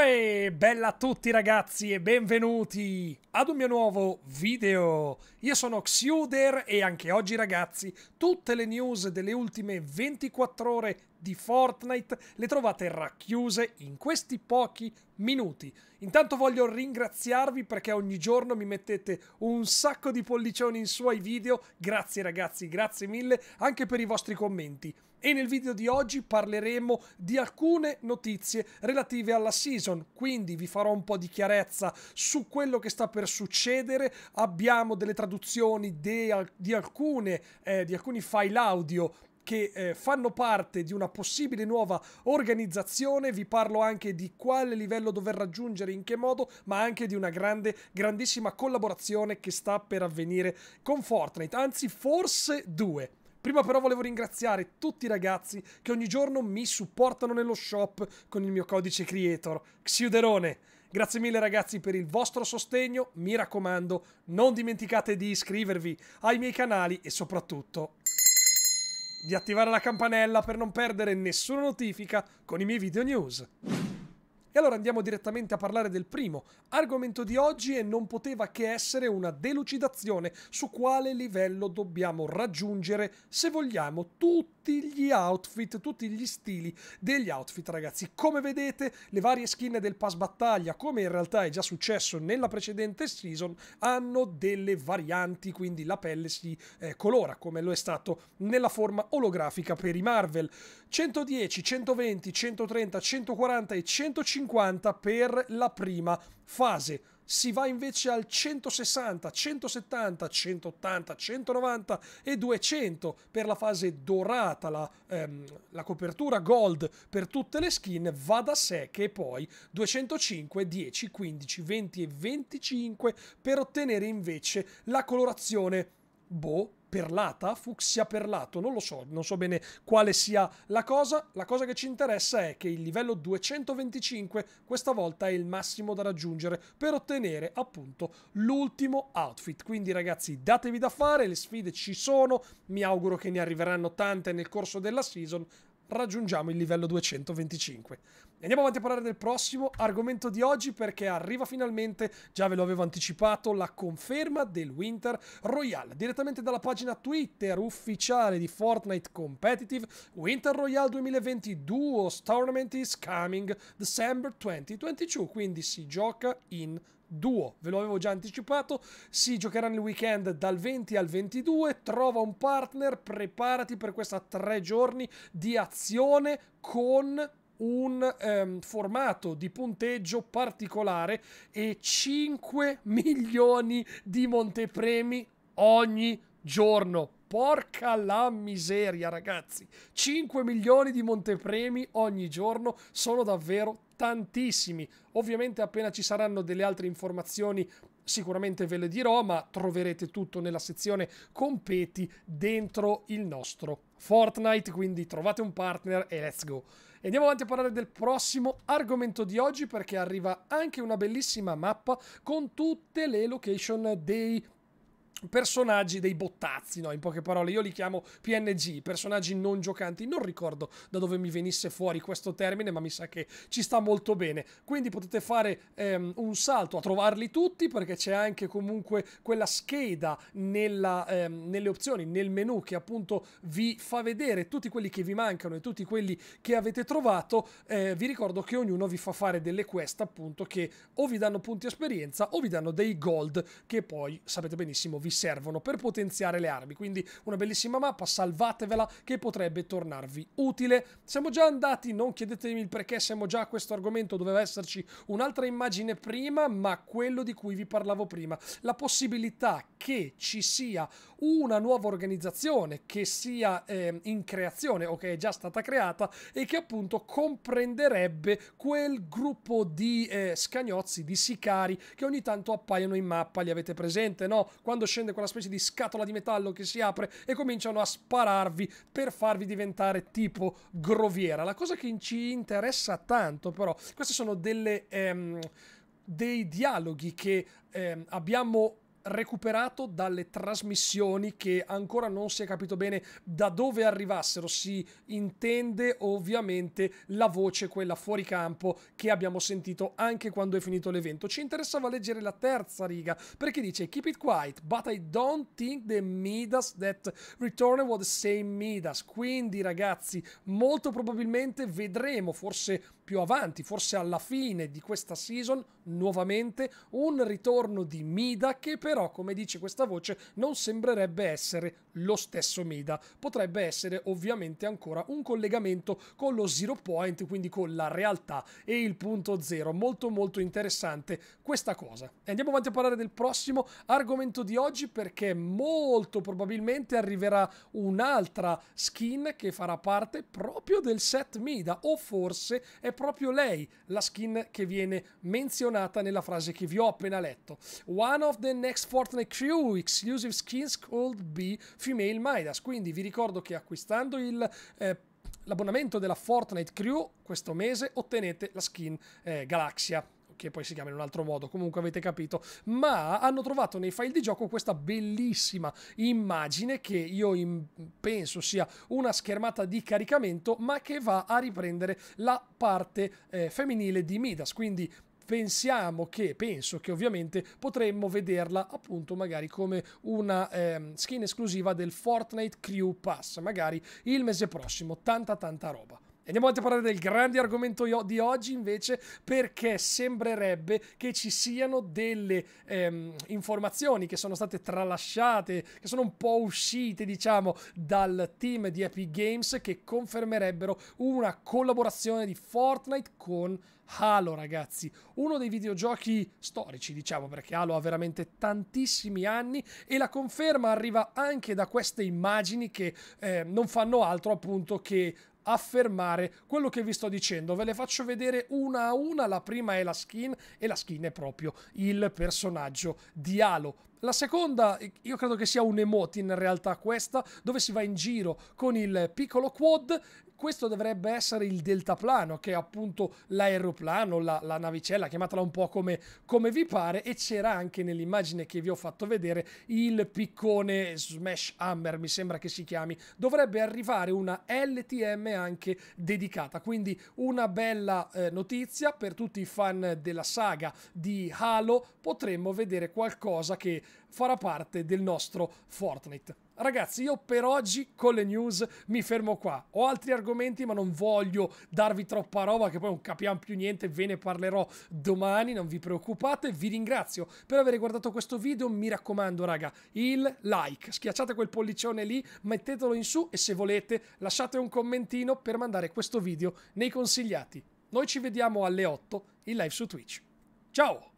Uè, bella a tutti ragazzi e benvenuti ad un mio nuovo video. Io sono Xuder e anche oggi ragazzi tutte le news delle ultime 24 ore di Fortnite le trovate racchiuse in questi pochi minuti. Intanto voglio ringraziarvi perché ogni giorno mi mettete un sacco di pollicioni in suoi video. Grazie ragazzi, grazie mille anche per i vostri commenti. E nel video di oggi parleremo di alcune notizie relative alla season, quindi vi farò un po' di chiarezza su quello che sta per succedere. Abbiamo delle traduzioni di, alcune, eh, di alcuni file audio che eh, fanno parte di una possibile nuova organizzazione, vi parlo anche di quale livello dover raggiungere, in che modo, ma anche di una grande, grandissima collaborazione che sta per avvenire con Fortnite, anzi forse due. Prima però volevo ringraziare tutti i ragazzi che ogni giorno mi supportano nello shop con il mio codice creator, Xiuderone. Grazie mille ragazzi per il vostro sostegno, mi raccomando non dimenticate di iscrivervi ai miei canali e soprattutto di attivare la campanella per non perdere nessuna notifica con i miei video news. E allora andiamo direttamente a parlare del primo. Argomento di oggi e non poteva che essere una delucidazione su quale livello dobbiamo raggiungere se vogliamo tutti tutti gli outfit, tutti gli stili degli outfit ragazzi. Come vedete le varie skin del pass battaglia, come in realtà è già successo nella precedente season, hanno delle varianti, quindi la pelle si eh, colora come lo è stato nella forma olografica per i Marvel. 110, 120, 130, 140 e 150 per la prima fase si va invece al 160, 170, 180, 190 e 200 per la fase dorata, la, ehm, la copertura gold per tutte le skin va da sé che poi 205, 10, 15, 20 e 25 per ottenere invece la colorazione boh perlata, fucsia perlato, non lo so, non so bene quale sia la cosa, la cosa che ci interessa è che il livello 225 questa volta è il massimo da raggiungere per ottenere appunto l'ultimo outfit, quindi ragazzi datevi da fare, le sfide ci sono, mi auguro che ne arriveranno tante nel corso della season, raggiungiamo il livello 225. Andiamo avanti a parlare del prossimo argomento di oggi perché arriva finalmente, già ve lo avevo anticipato, la conferma del Winter Royale. Direttamente dalla pagina Twitter ufficiale di Fortnite Competitive, Winter Royale 2022 Tournament is coming December 2022, quindi si gioca in duo, ve lo avevo già anticipato, si giocherà nel weekend dal 20 al 22, trova un partner, preparati per questa tre giorni di azione con un ehm, formato di punteggio particolare e 5 milioni di montepremi ogni giorno Porca la miseria, ragazzi. 5 milioni di montepremi ogni giorno sono davvero tantissimi. Ovviamente appena ci saranno delle altre informazioni sicuramente ve le dirò, ma troverete tutto nella sezione competi dentro il nostro Fortnite, quindi trovate un partner e let's go. andiamo avanti a parlare del prossimo argomento di oggi perché arriva anche una bellissima mappa con tutte le location dei personaggi dei bottazzi, no? in poche parole, io li chiamo PNG, personaggi non giocanti, non ricordo da dove mi venisse fuori questo termine, ma mi sa che ci sta molto bene, quindi potete fare ehm, un salto a trovarli tutti perché c'è anche comunque quella scheda nella, ehm, nelle opzioni, nel menu che appunto vi fa vedere tutti quelli che vi mancano e tutti quelli che avete trovato, eh, vi ricordo che ognuno vi fa fare delle quest appunto che o vi danno punti esperienza o vi danno dei gold che poi sapete benissimo vi vi servono per potenziare le armi. Quindi una bellissima mappa, salvatevela che potrebbe tornarvi utile. Siamo già andati, non chiedetemi il perché siamo già a questo argomento, doveva esserci un'altra immagine prima, ma quello di cui vi parlavo prima, la possibilità che ci sia una nuova organizzazione che sia eh, in creazione o che è già stata creata e che appunto comprenderebbe quel gruppo di eh, scagnozzi, di sicari che ogni tanto appaiono in mappa, li avete presente, no? Quando scende quella specie di scatola di metallo che si apre e cominciano a spararvi per farvi diventare tipo groviera. La cosa che ci interessa tanto però, queste sono delle, ehm, dei dialoghi che ehm, abbiamo recuperato dalle trasmissioni che ancora non si è capito bene da dove arrivassero. Si intende ovviamente la voce, quella fuori campo, che abbiamo sentito anche quando è finito l'evento. Ci interessava leggere la terza riga perché dice Keep it quiet, but I don't think the Midas that returned was the same Midas. Quindi ragazzi, molto probabilmente vedremo, forse più avanti, forse alla fine di questa season, nuovamente un ritorno di Mida che per però come dice questa voce non sembrerebbe essere lo stesso Mida, potrebbe essere ovviamente ancora un collegamento con lo zero point, quindi con la realtà e il punto zero, molto molto interessante questa cosa. E andiamo avanti a parlare del prossimo argomento di oggi perché molto probabilmente arriverà un'altra skin che farà parte proprio del set Mida o forse è proprio lei la skin che viene menzionata nella frase che vi ho appena letto. One of the next ex Fortnite Crew, exclusive skins called be female Midas. Quindi vi ricordo che acquistando il, eh, l'abbonamento della Fortnite Crew questo mese ottenete la skin eh, Galaxia che poi si chiama in un altro modo, comunque avete capito, ma hanno trovato nei file di gioco questa bellissima immagine che io penso sia una schermata di caricamento, ma che va a riprendere la parte eh, femminile di Midas, quindi pensiamo che, penso che ovviamente potremmo vederla appunto magari come una eh, skin esclusiva del Fortnite Crew Pass, magari il mese prossimo, tanta tanta roba. Andiamo a parlare del grande argomento di oggi invece perché sembrerebbe che ci siano delle ehm, informazioni che sono state tralasciate, che sono un po' uscite diciamo dal team di Epic Games che confermerebbero una collaborazione di Fortnite con Halo ragazzi, uno dei videogiochi storici diciamo perché Halo ha veramente tantissimi anni e la conferma arriva anche da queste immagini che eh, non fanno altro appunto che affermare quello che vi sto dicendo. Ve le faccio vedere una a una. La prima è la skin e la skin è proprio il personaggio di Halo. La seconda, io credo che sia un emote in realtà questa, dove si va in giro con il piccolo quad. Questo dovrebbe essere il deltaplano, che è appunto l'aeroplano, la, la, navicella, chiamatela un po' come, come vi pare. E c'era anche nell'immagine che vi ho fatto vedere il piccone Smash Hammer, mi sembra che si chiami. Dovrebbe arrivare una LTM anche dedicata. Quindi una bella eh, notizia per tutti i fan della saga di Halo. Potremmo vedere qualcosa che farà parte del nostro Fortnite. Ragazzi, io per oggi con le news mi fermo qua. Ho altri argomenti, ma non voglio darvi troppa roba che poi non capiamo più niente, ve ne parlerò domani, non vi preoccupate. Vi ringrazio per aver guardato questo video. Mi raccomando, raga, il like, schiacciate quel pollicione lì, mettetelo in su e se volete lasciate un commentino per mandare questo video nei consigliati. Noi ci vediamo alle 8 in live su Twitch. Ciao!